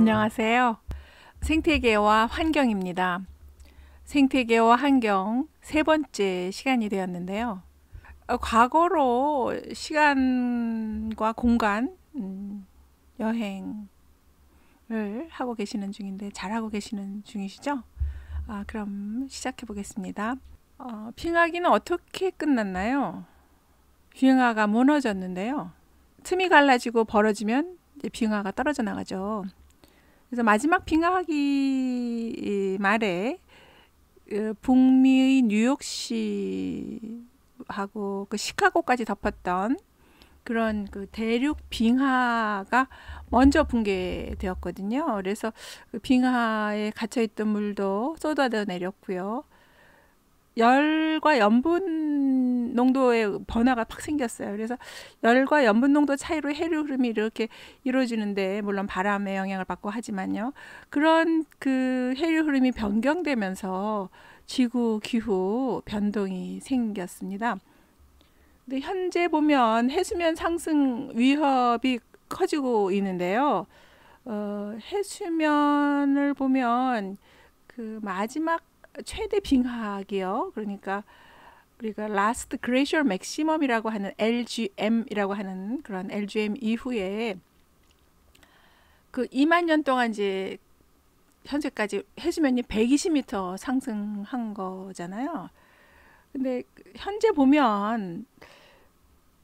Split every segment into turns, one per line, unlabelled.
안녕하세요. 생태계와 환경입니다. 생태계와 환경 세 번째 시간이 되었는데요. 어, 과거로 시간과 공간 음, 여행을 하고 계시는 중인데 잘하고 계시는 중이시죠? 아, 그럼 시작해 보겠습니다. 어, 빙하기는 어떻게 끝났나요? 빙하가 무너졌는데요. 틈이 갈라지고 벌어지면 빙하가 떨어져 나가죠. 그래서 마지막 빙하기 말에 어, 북미의 뉴욕시하고 그 시카고까지 덮었던 그런 그 대륙 빙하가 먼저 붕괴되었거든요. 그래서 그 빙하에 갇혀 있던 물도 쏟아져 내렸고요. 열과 염분 농도의 변화가 팍 생겼어요. 그래서 열과 염분 농도 차이로 해류 흐름이 이렇게 이루어지는데 물론 바람의 영향을 받고 하지만요. 그런 그 해류 흐름이 변경되면서 지구 기후 변동이 생겼습니다. 근데 현재 보면 해수면 상승 위협이 커지고 있는데요. 어, 해수면을 보면 그 마지막 최대 빙하기요. 그러니까 우리가 라스트 그레이셜 맥시멈이라고 하는 LGM이라고 하는 그런 LGM 이후에 그 2만 년 동안 이제 현재까지 해수면이 120m 상승한 거잖아요. 근데 현재 보면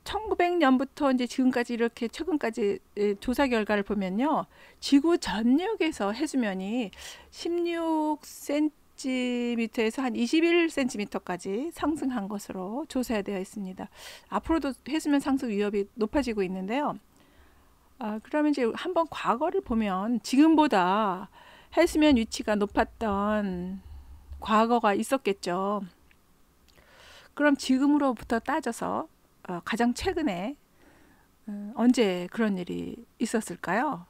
1900년부터 이제 지금까지 이렇게 최근까지 예, 조사 결과를 보면요. 지구 전역에서 해수면이 16cm 10cm에서 한 21cm까지 상승한 것으로 조사되어 있습니다. 앞으로도 해수면 상승 위협이 높아지고 있는데요. 아, 그러면 이제 한번 과거를 보면 지금보다 해수면 위치가 높았던 과거가 있었겠죠. 그럼 지금으로부터 따져서 어, 가장 최근에 어, 언제 그런 일이 있었을까요?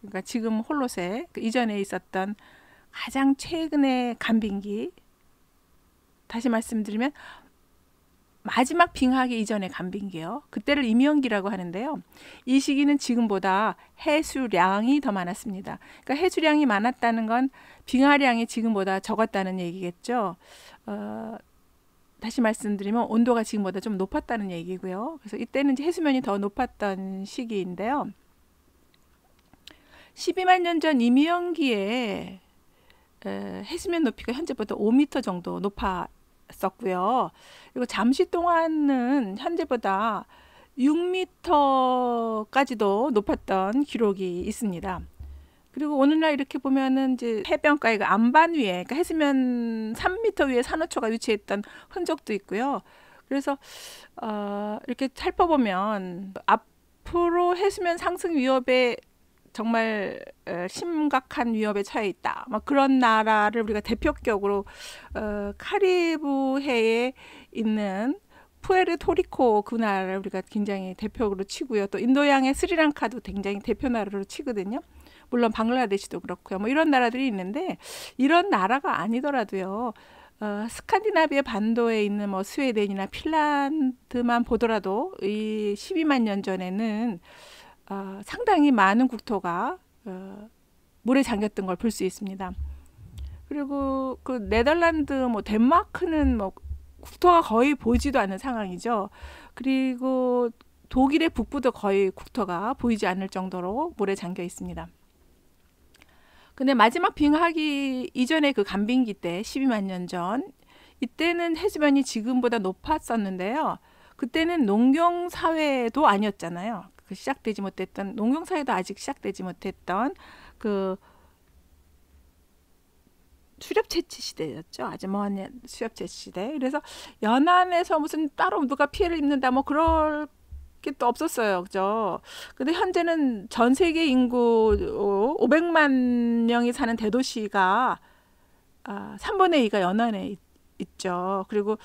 그러니까 지금 홀로세 그 이전에 있었던 가장 최근의 간빙기 다시 말씀드리면 마지막 빙하기 이전의 간빙기요. 그때를 임용기라고 하는데요. 이 시기는 지금보다 해수량이 더 많았습니다. 그러니까 해수량이 많았다는 건 빙하량이 지금보다 적었다는 얘기겠죠. 어, 다시 말씀드리면 온도가 지금보다 좀 높았다는 얘기고요. 그래서 이때는 해수면이 더 높았던 시기인데요. 12만 년전임용기에 해수면 높이가 현재보다 5m 정도 높았었고요. 그리고 잠시 동안은 현재보다 6m까지도 높았던 기록이 있습니다. 그리고 오늘날 이렇게 보면은 이제 해변가의 그 안반 위에 그러니까 해수면 3m 위에 산호초가 위치했던 흔적도 있고요. 그래서 어, 이렇게 살펴보면 앞으로 해수면 상승 위협에 정말 어, 심각한 위협에 처해 있다. 막 그런 나라를 우리가 대표격으로 어, 카리브해에 있는 푸에르토리코 그 나라를 우리가 굉장히 대표로 치고요. 또 인도양의 스리랑카도 굉장히 대표 나라로 치거든요. 물론 방글라데시도 그렇고요. 뭐 이런 나라들이 있는데 이런 나라가 아니더라도요. 어, 스칸디나비아 반도에 있는 뭐 스웨덴이나 핀란드만 보더라도 이 12만 년 전에는 어, 상당히 많은 국토가 어, 물에 잠겼던 걸 볼 수 있습니다. 그리고 그 네덜란드, 뭐 덴마크는 뭐 국토가 거의 보이지도 않는 상황이죠. 그리고 독일의 북부도 거의 국토가 보이지 않을 정도로 물에 잠겨 있습니다. 근데 마지막 빙하기 이전의 그 간빙기 때 12만 년 전 이때는 해수면이 지금보다 높았었는데요. 그때는 농경 사회도 아니었잖아요. 그 시작되지 못했던 농경사회도 아직 시작되지 못했던 그 수렵 채취 시대였죠. 아주 먼 수렵 채취 시대. 그래서 연안에서 무슨 따로 누가 피해를 입는다 뭐 그럴 게 또 없었어요. 그죠? 근데 현재는 전 세계 인구 500만 명이 사는 대도시가 아, 3분의 2가 연안에 있, 있죠. 그리고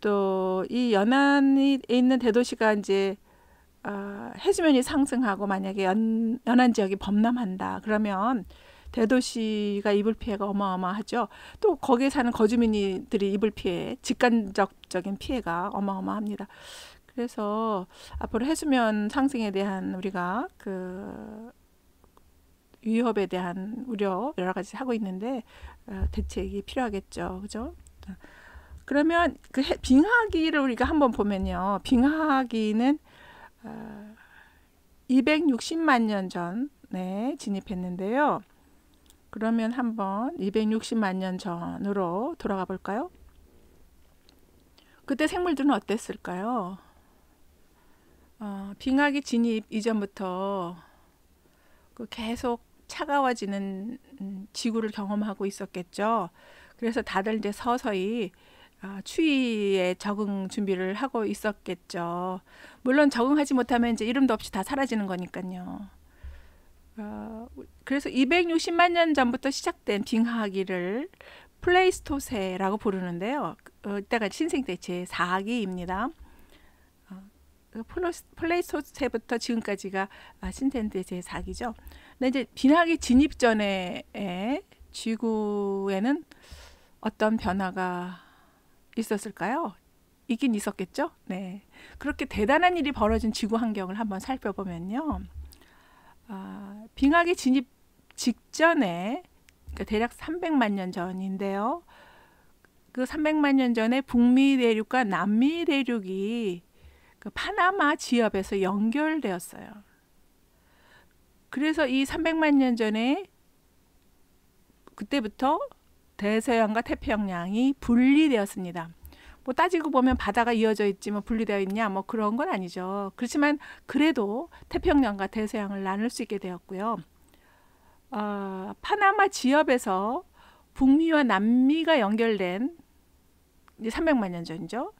또 이 연안이 있는 대도시가 이제 어, 해수면이 상승하고 만약에 연, 연안 지역이 범람한다 그러면 대도시가 이불 피해가 어마어마하죠. 또 거기에 사는 거주민들이 이불 피해, 직간접적인 피해가 어마어마합니다. 그래서 앞으로 해수면 상승에 대한 우리가 그 위협에 대한 우려 여러 가지 하고 있는데 어, 대책이 필요하겠죠. 그죠? 그러면 그 빙하기를 우리가 한번 보면요. 빙하기는 260만 년 전에 진입했는데요. 그러면 한번 260만 년 전으로 돌아가 볼까요? 그때 생물들은 어땠을까요? 어, 빙하기 진입 이전부터 그 계속 차가워지는 음, 지구를 경험하고 있었겠죠. 그래서 다들 이제 서서히 아, 추위에 적응 준비를 하고 있었겠죠. 물론 적응하지 못하면 이제 이름도 없이 다 사라지는 거니까요. 어, 그래서 260만 년 전부터 시작된 빙하기를 플레이스토세라고 부르는데요. 어, 이때가 신생 때제 4기입니다. 어, 그 플레이스토세부터 지금까지가 아, 신생 때제 4기죠. 근데 이제 빙하기 진입 전에 지구에는 어떤 변화가 있었을까요? 있긴 있었겠죠? 네. 그렇게 대단한 일이 벌어진 지구 환경을 한번 살펴보면요. 아, 빙하기 진입 직전에 그러니까 대략 300만 년 전인데요. 그 300만 년 전에 북미 대륙과 남미 대륙이 그 파나마 지역에서 연결되었어요. 그래서 이 300만 년 전에 그때부터 대서양과 태평양이 분리되었습니다. 뭐 따지고 보면 바다가 이어져 있지만 뭐 분리되어 있냐 뭐 그런 건 아니죠. 그렇지만 그래도 태평양과 대서양을 나눌 수 있게 되었고요. 어, 파나마 지역에서 북미와 남미가 연결된 이제 300만 년 전이죠.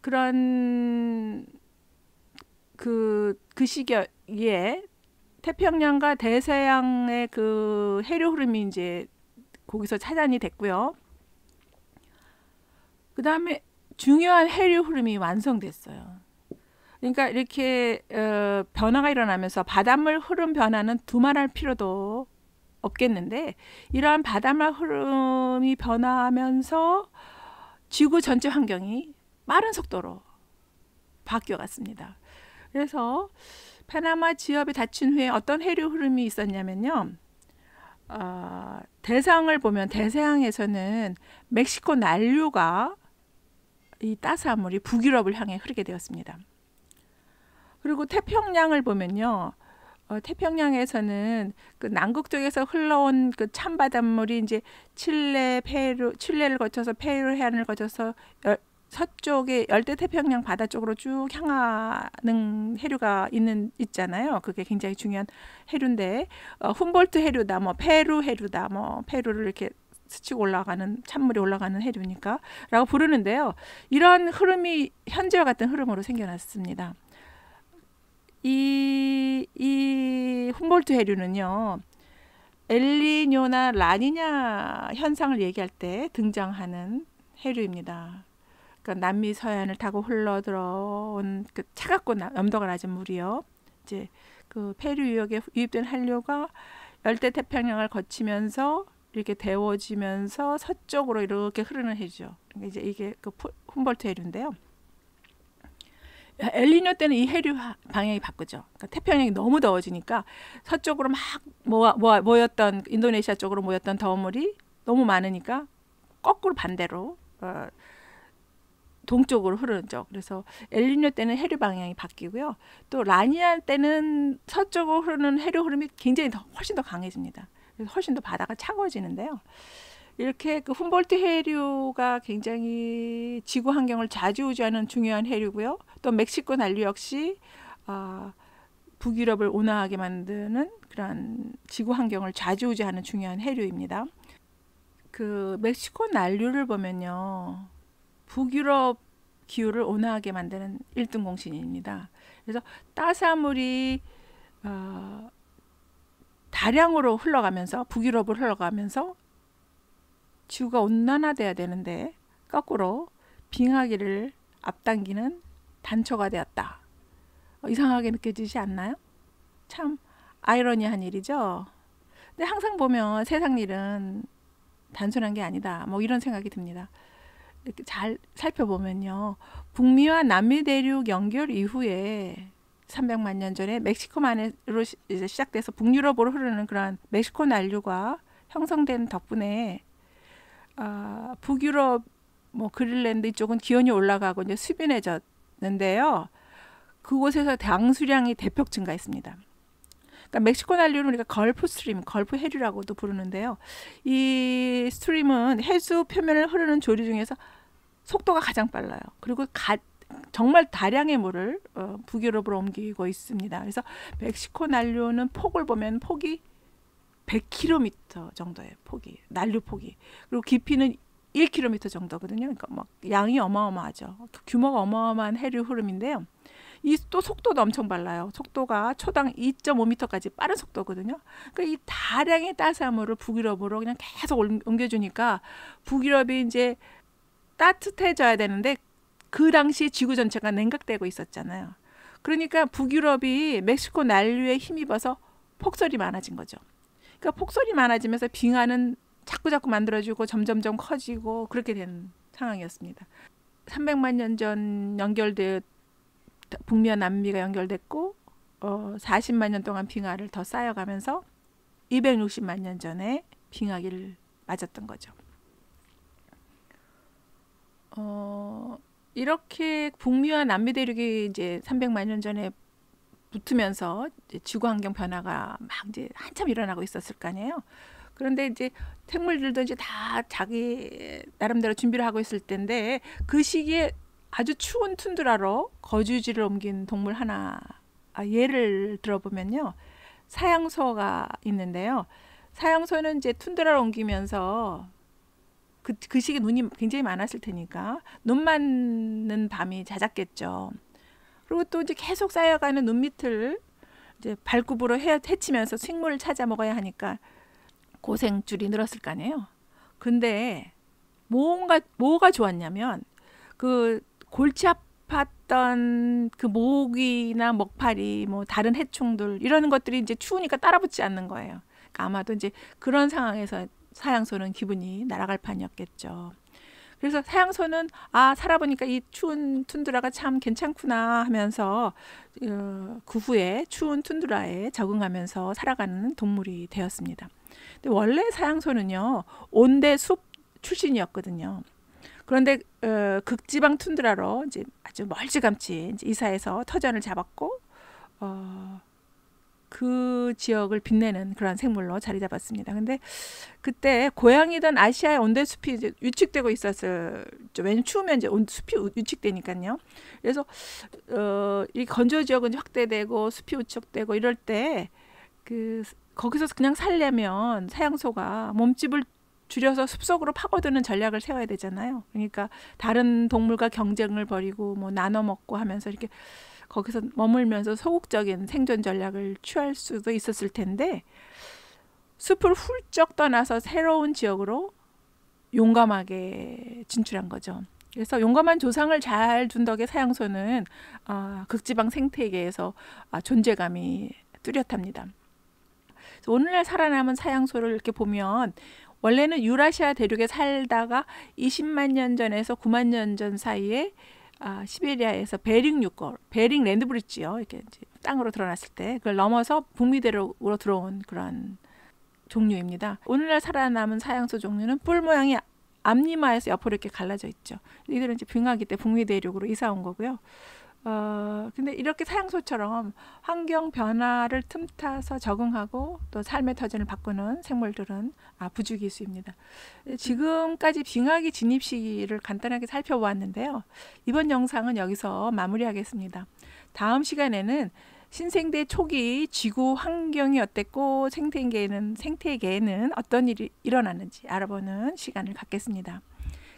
그런 그그 그 시기에 태평양과 대서양의 그 해류 흐름이 이제 거기서 차단이 됐고요. 그 다음에 중요한 해류 흐름이 완성됐어요. 그러니까 이렇게 어, 변화가 일어나면서 바닷물 흐름 변화는 두말할 필요도 없겠는데 이러한 바닷물 흐름이 변화하면서 지구 전체 환경이 빠른 속도로 바뀌어갔습니다. 그래서 파나마 지역에 닫힌 후에 어떤 해류 흐름이 있었냐면요. 어, 대상을 보면 대서양에서는 멕시코 난류가 이따스한물이 북유럽을 향해 흐르게 되었습니다. 그리고 태평양을 보면요. 어, 태평양에서는 그 남극 쪽에서 흘러온 그 찬바닷물이 이제 칠레, 페루, 칠레를 거쳐서 페루 해안을 거쳐서 서쪽에 열대 태평양 바다 쪽으로 쭉 향하는 해류가 있는 있잖아요. 그게 굉장히 중요한 해류인데 어, 훔볼트 해류다, 뭐 페루 해류다, 뭐 페루를 이렇게 스치고 올라가는 찬물이 올라가는 해류니까라고 부르는데요. 이런 흐름이 현재와 같은 흐름으로 생겨났습니다. 이이 훔볼트 해류는요. 엘리뇨나 라니냐 현상을 얘기할 때 등장하는 해류입니다. 그니까 남미 서해안을 타고 흘러 들어온 그 차갑고 염도가 낮은 물이요. 이제 그 페루 유역에 유입된 한류가 열대 태평양을 거치면서 이렇게 데워지면서 서쪽으로 이렇게 흐르는 해죠. 그니까 이제 이게 그 훔볼트 해류인데요. 엘리뇨 때는 이 해류 방향이 바꾸죠. 그러니까 태평양이 너무 더워지니까 서쪽으로 막 모아, 모아, 모였던 인도네시아 쪽으로 모였던 더운 물이 너무 많으니까 거꾸로 반대로 어, 동쪽으로 흐르는 쪽. 그래서 엘리뇨 때는 해류 방향이 바뀌고요. 또 라니아 때는 서쪽으로 흐르는 해류 흐름이 굉장히 더, 훨씬 더 강해집니다. 그래서 훨씬 더 바다가 차가워지는데요. 이렇게 그 훔볼트 해류가 굉장히 지구 환경을 좌지우지하는 중요한 해류고요. 또 멕시코 난류 역시 아, 북유럽을 온화하게 만드는 그런 지구 환경을 좌지우지하는 중요한 해류입니다. 그 멕시코 난류를 보면요. 북유럽 기후를 온화하게 만드는 1등 공신입니다. 그래서 따사물이 어, 다량으로 흘러가면서 북유럽을 흘러가면서 지구가 온난화돼야 되는데 거꾸로 빙하기를 앞당기는 단초가 되었다. 어, 이상하게 느껴지지 않나요? 참 아이러니한 일이죠. 근데 항상 보면 세상 일은 단순한 게 아니다. 뭐 이런 생각이 듭니다. 이렇게 잘 살펴보면요. 북미와 남미 대륙 연결 이후에 300만 년 전에 멕시코만으로 시작돼서 북유럽으로 흐르는 그러한 멕시코 난류가 형성된 덕분에 아, 북유럽 뭐 그린랜드 이쪽은 기온이 올라가고 이제 수빈해졌는데요. 그곳에서 당수량이 대폭 증가했습니다. 그러니까 멕시코 난류는 우리가 걸프 스트림, 걸프 해류라고도 부르는데요. 이 스트림은 해수 표면을 흐르는 조류 중에서 속도가 가장 빨라요. 그리고 가, 정말 다량의 물을 어, 북유럽으로 옮기고 있습니다. 그래서 멕시코 난류는 폭을 보면 폭이 100km 정도의 폭이 난류 폭이 그리고 깊이는 1km 정도거든요. 그러니까 막 양이 어마어마하죠. 규모가 어마어마한 해류 흐름인데요. 이또 속도도 엄청 빨라요. 속도가 초당 2.5m까지 빠른 속도거든요. 그러니까 이 다량의 따사물을 북유럽으로 그냥 계속 옮겨주니까 북유럽이 이제 따뜻해져야 되는데 그 당시 지구 전체가 냉각되고 있었잖아요. 그러니까 북유럽이 멕시코 난류에 힘입어서 폭설이 많아진 거죠. 그러니까 폭설이 많아지면서 빙하는 자꾸자꾸 만들어지고 점점점 커지고 그렇게 된 상황이었습니다. 300만 년 전 연결된 북미와 남미가 연결됐고 어, 40만 년 동안 빙하를 더 쌓여가면서 260만 년 전에 빙하기를 맞았던 거죠. 어, 이렇게 북미와 남미 대륙이 이제 300만 년 전에 붙으면서 지구 환경 변화가 막 이제 한참 일어나고 있었을 거 아니에요. 그런데 이제 생물들도 이제 다 자기 나름대로 준비를 하고 있을 텐데 그 시기에 아주 추운 툰드라로 거주지를 옮긴 동물 하나 아, 예를 들어보면요. 사양소가 있는데요. 사양소는 이제 툰드라로 옮기면서 그, 그 시기 눈이 굉장히 많았을 테니까 눈 맞는 밤이 잦았겠죠. 그리고 또 이제 계속 쌓여가는 눈 밑을 이제 발굽으로 헤, 헤치면서 식물을 찾아 먹어야 하니까 고생줄이 늘었을 거 아니에요. 근데 뭐가 뭐가 좋았냐면 그 골치 아팠던 그 모기나 먹파리 뭐 다른 해충들 이런 것들이 이제 추우니까 따라붙지 않는 거예요. 그러니까 아마도 이제 그런 상황에서 사양소는 기분이 날아갈 판이었겠죠. 그래서 사양소는 아 살아보니까 이 추운 툰드라가 참 괜찮구나 하면서 어, 그 후에 추운 툰드라에 적응하면서 살아가는 동물이 되었습니다. 근데 원래 사양소는요 온대 숲 출신이었거든요. 그런데 어, 극지방 툰드라로 이제 아주 멀지감치 이제 이사해서 터전을 잡았고 어, 그 지역을 빛내는 그런 생물로 자리 잡았습니다. 근데 그때 고향이던 아시아의 온대숲이 이제 위축되고 있었을 왜냐면 추우면 이제 온, 숲이 위축되니까요. 그래서 어, 이 건조 지역은 확대되고 숲이 위축되고 이럴 때 그 거기서 그냥 살려면 사양소가 몸집을 줄여서 숲속으로 파고드는 전략을 세워야 되잖아요. 그러니까 다른 동물과 경쟁을 벌이고 뭐 나눠 먹고 하면서 이렇게 거기서 머물면서 소극적인 생존 전략을 취할 수도 있었을 텐데 숲을 훌쩍 떠나서 새로운 지역으로 용감하게 진출한 거죠. 그래서 용감한 조상을 잘둔 덕에 사양소는 아, 어, 극지방 생태계에서 아, 존재감이 뚜렷합니다. 오늘날 살아남은 사양소를 이렇게 보면 원래는 유라시아 대륙에 살다가 20만 년 전에서 9만 년 전 사이에 아, 시베리아에서 베링 유골, 베링 랜드브릿지요. 이렇게 이제 땅으로 드러났을 때 그걸 넘어서 북미 대륙으로 들어온 그런 종류입니다. 오늘날 살아남은 사양수 종류는 뿔 모양이 앞니마에서 옆으로 이렇게 갈라져 있죠. 이들은 이제 빙하기 때 북미 대륙으로 이사 온 거고요. 어, 근데 이렇게 사양소처럼 환경 변화를 틈타서 적응하고 또 삶의 터전을 바꾸는 생물들은 아, 부주기수입니다. 예, 지금까지 빙하기 진입 시기를 간단하게 살펴보았는데요. 이번 영상은 여기서 마무리하겠습니다. 다음 시간에는 신생대 초기 지구 환경이 어땠고 생태계에는 생태계에는 어떤 일이 일어났는지 알아보는 시간을 갖겠습니다.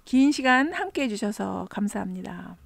긴 시간 함께 해주셔서 감사합니다.